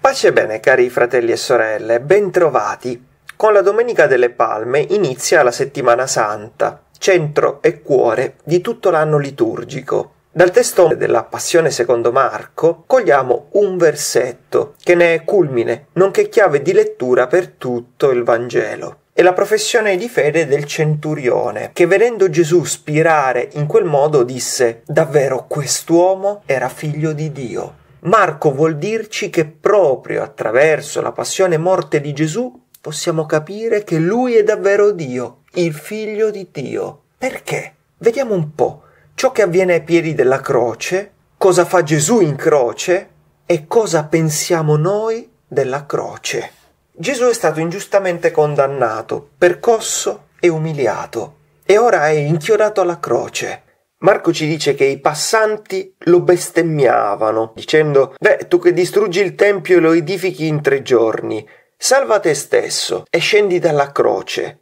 Pace e bene cari fratelli e sorelle, bentrovati. Con la Domenica delle Palme inizia la settimana santa, centro e cuore di tutto l'anno liturgico. Dal testo della Passione secondo Marco cogliamo un versetto che ne è culmine, nonché chiave di lettura per tutto il Vangelo e la professione di fede del centurione, che vedendo Gesù spirare in quel modo disse davvero quest'uomo era figlio di Dio. Marco vuol dirci che proprio attraverso la passione e morte di Gesù possiamo capire che lui è davvero Dio, il figlio di Dio. Perché? Vediamo un po' ciò che avviene ai piedi della croce, cosa fa Gesù in croce e cosa pensiamo noi della croce. Gesù è stato ingiustamente condannato, percosso e umiliato, e ora è inchiodato alla croce. Marco ci dice che i passanti lo bestemmiavano, dicendo Beh, tu che distruggi il Tempio e lo edifichi in tre giorni, salva te stesso e scendi dalla croce.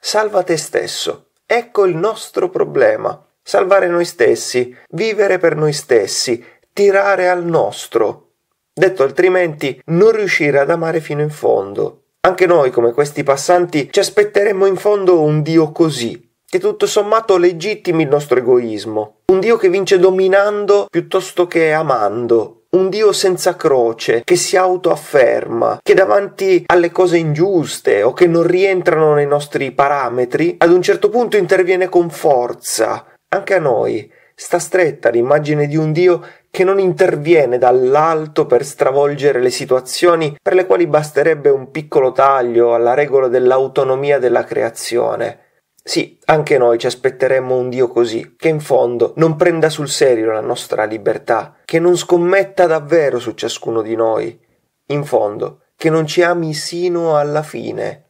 Salva te stesso. Ecco il nostro problema. Salvare noi stessi, vivere per noi stessi, tirare al nostro. Detto altrimenti, non riuscire ad amare fino in fondo. Anche noi, come questi passanti, ci aspetteremmo in fondo un Dio così, che tutto sommato legittimi il nostro egoismo. Un Dio che vince dominando piuttosto che amando, un Dio senza croce, che si autoafferma, che davanti alle cose ingiuste o che non rientrano nei nostri parametri, ad un certo punto interviene con forza, anche a noi, sta stretta l'immagine di un Dio che non interviene dall'alto per stravolgere le situazioni per le quali basterebbe un piccolo taglio alla regola dell'autonomia della creazione. Sì, anche noi ci aspetteremmo un Dio così, che in fondo non prenda sul serio la nostra libertà, che non scommetta davvero su ciascuno di noi, in fondo, che non ci ami sino alla fine.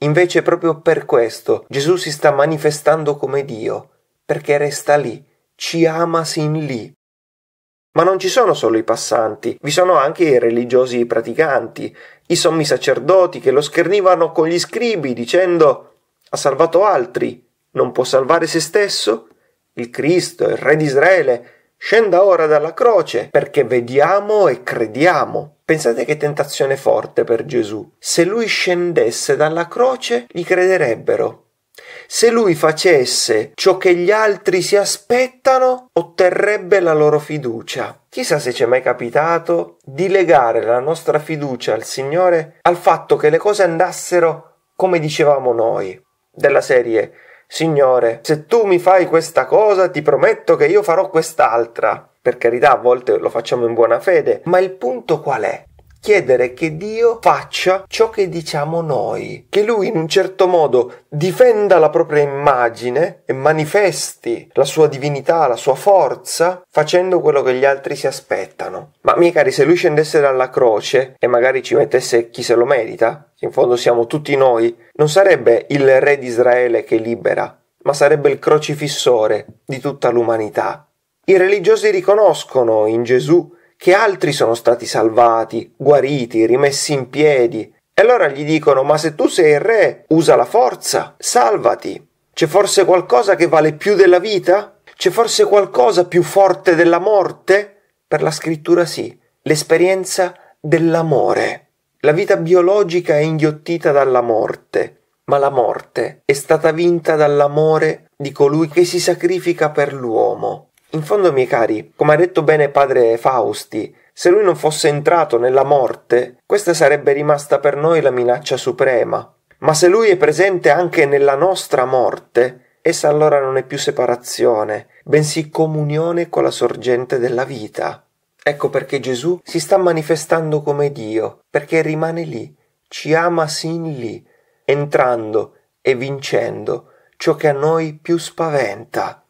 Invece proprio per questo Gesù si sta manifestando come Dio, perché resta lì, ci ama sin lì. Ma non ci sono solo i passanti, vi sono anche i religiosi praticanti, i sommi sacerdoti che lo schernivano con gli scribi dicendo ha salvato altri, non può salvare se stesso? Il Cristo, il Re di Israele, scenda ora dalla croce perché vediamo e crediamo. Pensate che tentazione forte per Gesù. Se lui scendesse dalla croce, gli crederebbero. Se lui facesse ciò che gli altri si aspettano, otterrebbe la loro fiducia. Chissà se ci è mai capitato di legare la nostra fiducia al Signore al fatto che le cose andassero come dicevamo noi, della serie Signore, se tu mi fai questa cosa, ti prometto che io farò quest'altra. Per carità, a volte lo facciamo in buona fede, ma il punto qual è? chiedere che Dio faccia ciò che diciamo noi, che Lui in un certo modo difenda la propria immagine e manifesti la sua divinità, la sua forza, facendo quello che gli altri si aspettano. Ma miei cari, se Lui scendesse dalla croce e magari ci mettesse chi se lo merita, che in fondo siamo tutti noi, non sarebbe il Re di Israele che libera, ma sarebbe il crocifissore di tutta l'umanità. I religiosi riconoscono in Gesù che altri sono stati salvati, guariti, rimessi in piedi. E allora gli dicono: Ma se tu sei il re, usa la forza, salvati. C'è forse qualcosa che vale più della vita? C'è forse qualcosa più forte della morte? Per la scrittura sì, l'esperienza dell'amore. La vita biologica è inghiottita dalla morte, ma la morte è stata vinta dall'amore di colui che si sacrifica per l'uomo. In fondo, miei cari, come ha detto bene padre Fausti, se lui non fosse entrato nella morte, questa sarebbe rimasta per noi la minaccia suprema. Ma se lui è presente anche nella nostra morte, essa allora non è più separazione, bensì comunione con la sorgente della vita. Ecco perché Gesù si sta manifestando come Dio, perché rimane lì, ci ama sin lì, entrando e vincendo ciò che a noi più spaventa.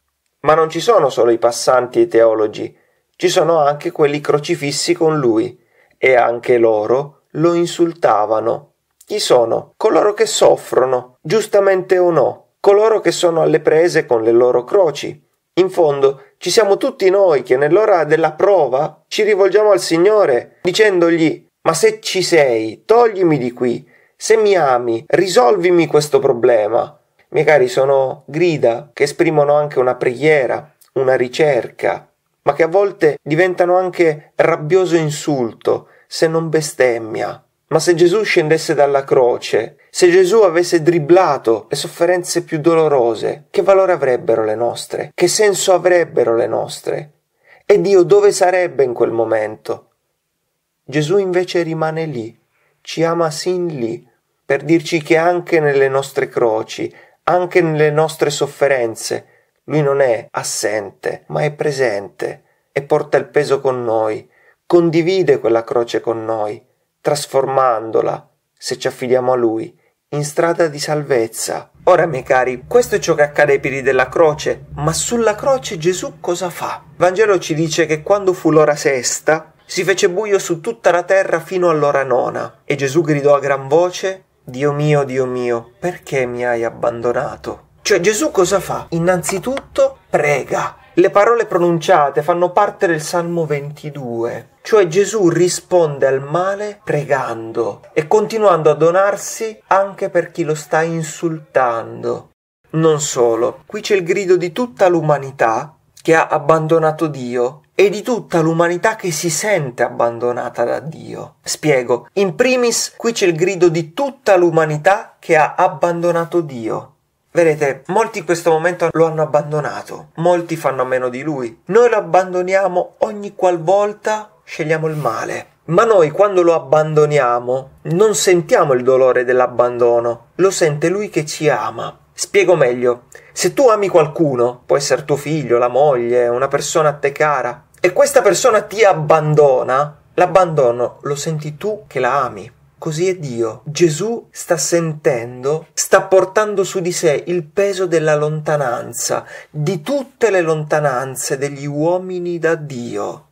Ma non ci sono solo i passanti e i teologi, ci sono anche quelli crocifissi con lui, e anche loro lo insultavano. Chi sono? Coloro che soffrono, giustamente o no, coloro che sono alle prese con le loro croci. In fondo ci siamo tutti noi che nell'ora della prova ci rivolgiamo al Signore dicendogli ma se ci sei, toglimi di qui, se mi ami, risolvimi questo problema. Miei cari, sono grida che esprimono anche una preghiera, una ricerca, ma che a volte diventano anche rabbioso insulto, se non bestemmia. Ma se Gesù scendesse dalla croce, se Gesù avesse dribblato le sofferenze più dolorose, che valore avrebbero le nostre? Che senso avrebbero le nostre? E Dio dove sarebbe in quel momento? Gesù invece rimane lì, ci ama sin lì, per dirci che anche nelle nostre croci, anche nelle nostre sofferenze. Lui non è assente, ma è presente e porta il peso con noi, condivide quella croce con noi, trasformandola, se ci affidiamo a Lui, in strada di salvezza. Ora, miei cari, questo è ciò che accade ai piedi della croce, ma sulla croce Gesù cosa fa? Il Vangelo ci dice che quando fu l'ora sesta, si fece buio su tutta la terra fino all'ora nona, e Gesù gridò a gran voce, Dio mio, Dio mio, perché mi hai abbandonato? Cioè Gesù cosa fa? Innanzitutto prega. Le parole pronunciate fanno parte del Salmo 22, cioè Gesù risponde al male pregando e continuando a donarsi anche per chi lo sta insultando. Non solo, qui c'è il grido di tutta l'umanità che ha abbandonato Dio e di tutta l'umanità che si sente abbandonata da Dio. Spiego. In primis, qui c'è il grido di tutta l'umanità che ha abbandonato Dio. Vedete, molti in questo momento lo hanno abbandonato, molti fanno a meno di lui. Noi lo abbandoniamo ogni qualvolta scegliamo il male. Ma noi quando lo abbandoniamo non sentiamo il dolore dell'abbandono, lo sente lui che ci ama. Spiego meglio. Se tu ami qualcuno, può essere tuo figlio, la moglie, una persona a te cara, e questa persona ti abbandona, l'abbandono lo senti tu che la ami. Così è Dio. Gesù sta sentendo, sta portando su di sé il peso della lontananza, di tutte le lontananze degli uomini da Dio.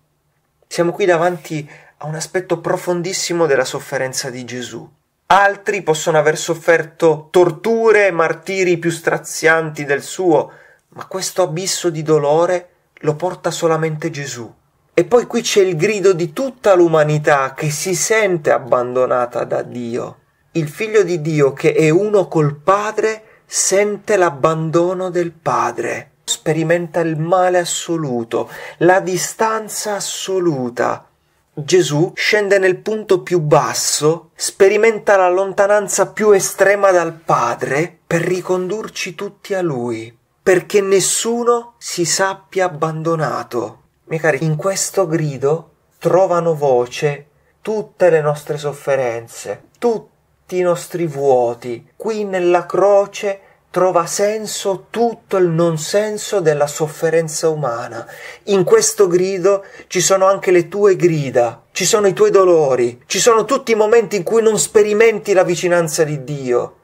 Siamo qui davanti a un aspetto profondissimo della sofferenza di Gesù. Altri possono aver sofferto torture e martiri più strazianti del suo, ma questo abisso di dolore lo porta solamente Gesù. E poi qui c'è il grido di tutta l'umanità che si sente abbandonata da Dio. Il figlio di Dio che è uno col Padre sente l'abbandono del Padre, sperimenta il male assoluto, la distanza assoluta. Gesù scende nel punto più basso, sperimenta la lontananza più estrema dal Padre per ricondurci tutti a Lui perché nessuno si sappia abbandonato. Miei cari, in questo grido trovano voce tutte le nostre sofferenze, tutti i nostri vuoti. Qui nella croce trova senso tutto il non senso della sofferenza umana. In questo grido ci sono anche le tue grida, ci sono i tuoi dolori, ci sono tutti i momenti in cui non sperimenti la vicinanza di Dio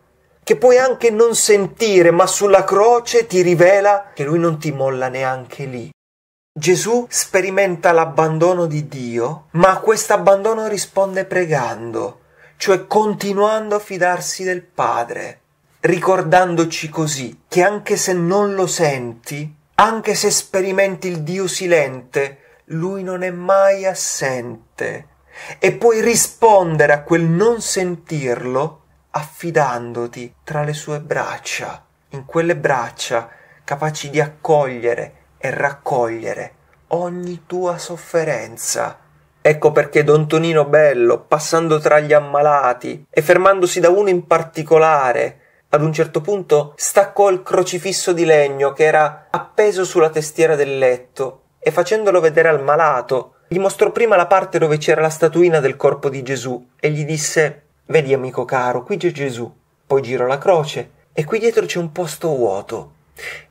che puoi anche non sentire, ma sulla croce ti rivela che lui non ti molla neanche lì. Gesù sperimenta l'abbandono di Dio, ma a questo abbandono risponde pregando, cioè continuando a fidarsi del Padre, ricordandoci così che anche se non lo senti, anche se sperimenti il Dio silente, lui non è mai assente. E puoi rispondere a quel non sentirlo affidandoti tra le sue braccia, in quelle braccia capaci di accogliere e raccogliere ogni tua sofferenza. Ecco perché Don Tonino Bello, passando tra gli ammalati e fermandosi da uno in particolare, ad un certo punto staccò il crocifisso di legno che era appeso sulla testiera del letto e facendolo vedere al malato, gli mostrò prima la parte dove c'era la statuina del corpo di Gesù e gli disse Vedi, amico caro, qui c'è Gesù, poi giro la croce, e qui dietro c'è un posto vuoto.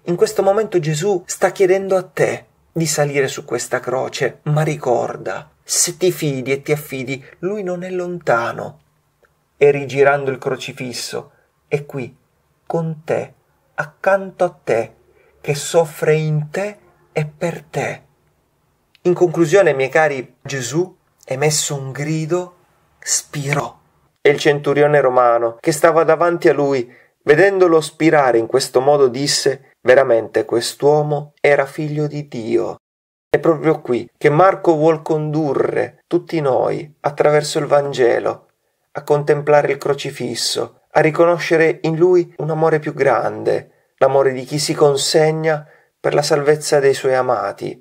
In questo momento Gesù sta chiedendo a te di salire su questa croce, ma ricorda, se ti fidi e ti affidi, lui non è lontano. E rigirando il crocifisso, è qui, con te, accanto a te, che soffre in te e per te. In conclusione, miei cari, Gesù emesso un grido, spirò e il centurione romano che stava davanti a lui, vedendolo spirare in questo modo, disse veramente quest'uomo era figlio di Dio. È proprio qui che Marco vuol condurre tutti noi attraverso il Vangelo, a contemplare il crocifisso, a riconoscere in lui un amore più grande, l'amore di chi si consegna per la salvezza dei suoi amati,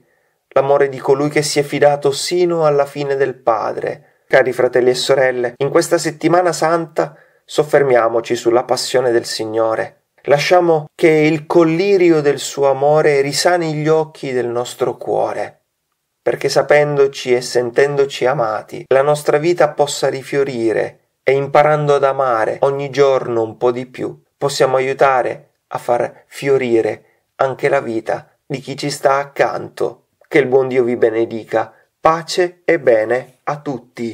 l'amore di colui che si è fidato sino alla fine del Padre, Cari fratelli e sorelle, in questa settimana santa soffermiamoci sulla passione del Signore. Lasciamo che il collirio del suo amore risani gli occhi del nostro cuore, perché sapendoci e sentendoci amati, la nostra vita possa rifiorire e imparando ad amare ogni giorno un po' di più, possiamo aiutare a far fiorire anche la vita di chi ci sta accanto. Che il buon Dio vi benedica Pace e bene a tutti.